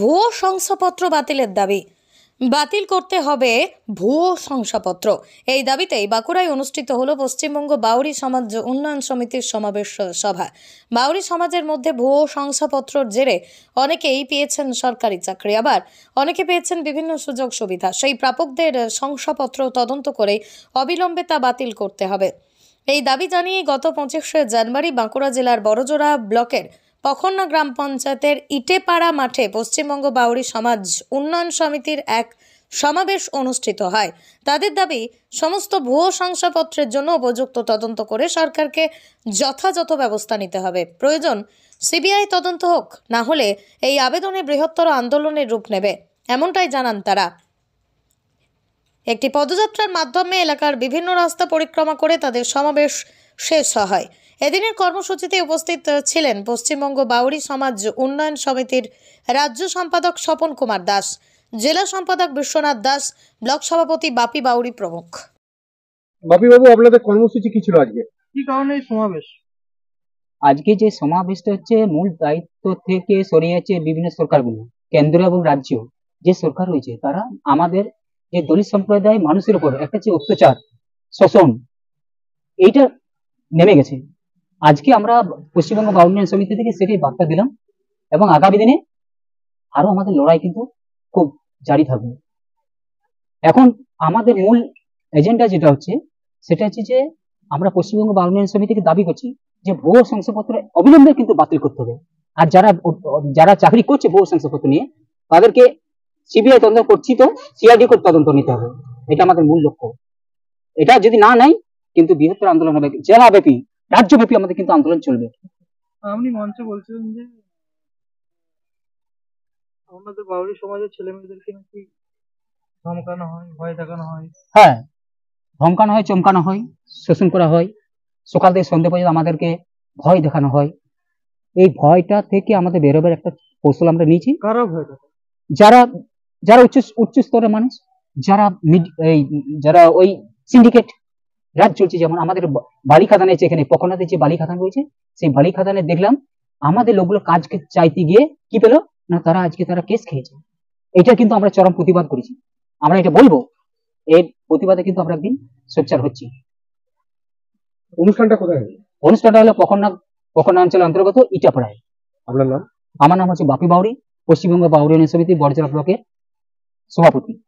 ভুয়ো শংসাপত্র বাতিলের দাবি বাতিল করতে হবে ভুয়ো শংসাপত্র এই দাবিতেই বাঁকুড়ায় অনুষ্ঠিত হলো পশ্চিমবঙ্গ বাউরি সমাজ উন্নয়ন সমিতির সমাবেশ সভা বাউরি সমাজের মধ্যে ভুয়ো শংসাপত্রর জেরে অনেকেই পেয়েছেন সরকারি চাকরি আবার অনেকে পেয়েছেন বিভিন্ন সুযোগ সুবিধা সেই প্রাপকদের শংসাপত্র তদন্ত করে অবিলম্বে তা বাতিল করতে হবে এই দাবি জানিয়ে গত পঁচিশে জানুয়ারি বাঁকুড়া জেলার বড়জোড়া ব্লকের কখনো গ্রাম পঞ্চায়েতের ইটেপাড়া মাঠে পশ্চিমবঙ্গ বাউরি সমাজ উন্নয়ন সমিতির এক সমাবেশ অনুষ্ঠিত হয় তাদের দাবি সমস্ত ভুয়ো শংসাপত্রের জন্য উপযুক্ত তদন্ত করে সরকারকে যথাযথ ব্যবস্থা নিতে হবে প্রয়োজন সিবিআই তদন্ত হোক না হলে এই আবেদনে বৃহত্তর আন্দোলনের রূপ নেবে এমনটাই জানান তারা একটি পদযাত্রার মাধ্যমে এলাকার বিভিন্ন রাস্তা পরিক্রমা করে তাদের সমাবেশ শেষ হয় এদিনের কর্মসূচিতে উপস্থিত ছিলেন পশ্চিমবঙ্গ বাউরি সমাজ উন্নয়ন সমিতির রাজ্য সম্পাদক স্বপন কুমার দাস জেলা সম্পাদক বিশ্বনাথ দাস ব্লক সভাপতি বাপি বাউরি প্রমুখ বাপি বাবু আপনাদের কর্মসূচি কি ছিল আজকে কি কারণে এই সমাবেশ আজকে যে সমাবেশটা হচ্ছে মূল দায়িত্ব থেকে সরিয়েছে যাচ্ছে বিভিন্ন সরকারগুলো কেন্দ্র এবং রাজ্য যে সরকার রয়েছে তারা আমাদের যে দলিত সম্প্রদায় মানুষের উপর একটা যে অত্যাচার শোষণ এইটা নেমে গেছে আজকে আমরা পশ্চিমবঙ্গ বা উন্নয়ন সমিতি থেকে সেটাই বার্তা দিলাম এবং আগামী দিনে আরো আমাদের লড়াই কিন্তু খুব জারি থাকবে এখন আমাদের মূল এজেন্ডা যেটা হচ্ছে সেটা হচ্ছে যে আমরা পশ্চিমবঙ্গ গভর্নমেন্ট সমিতিকে দাবি করছি যে ভুয়ো শংসাপত্র অবিলম্বে কিন্তু বাতিল করতে হবে আর যারা যারা চাকরি করছে ভুয়ো শংসাপত্র নিয়ে তাদেরকে সিবিআই তদন্ত করছি তো সিআইডি করে তদন্ত নিতে হবে এটা আমাদের মূল লক্ষ্য এটা যদি না নেয় কিন্তু বৃহত্তর আন্দোলন হবে জেলাব্যাপী রাজ্যব্যাপী আমাদের কিন্তু আন্দোলন চলবে আপনি মঞ্চে বলছিলেন যে আমাদের বাউরি সমাজের ছেলে মেয়েদেরকে নাকি ধমকানো হয় ভয় দেখানো হয় হ্যাঁ ধমকানো হয় চমকানো হয় শোষণ করা হয় সকাল থেকে সন্ধ্যে পর্যন্ত আমাদেরকে ভয় দেখানো হয় এই ভয়টা থেকে আমাদের বেরোবার একটা কৌশল আমরা নিয়েছি ভয় যারা যারা উচ্চ উচ্চ স্তরের মানুষ যারা এই যারা ওই সিন্ডিকেট রাত চলছে যেমন আমাদের বালি খাদানে এখানে পকনাতে যে বালি খাদান রয়েছে সেই বালি খাদানে দেখলাম আমাদের লোকগুলো কাজকে চাইতে গিয়ে কি পেলো না তারা আজকে তারা কেস খেয়েছে এটা কিন্তু আমরা চরম প্রতিবাদ করেছি আমরা এটা বলবো এর প্রতিবাদে কিন্তু আমরা একদিন সোচ্চার হচ্ছি অনুষ্ঠানটা কোথায় অনুষ্ঠানটা হলো পকনা পকনা অঞ্চলের অন্তর্গত ইটাপাড়ায় আপনার নাম আমার নাম হচ্ছে বাপি বাউরি পশ্চিমবঙ্গ বাউরি সমিতি বড়জলা ব্লকের সভাপতি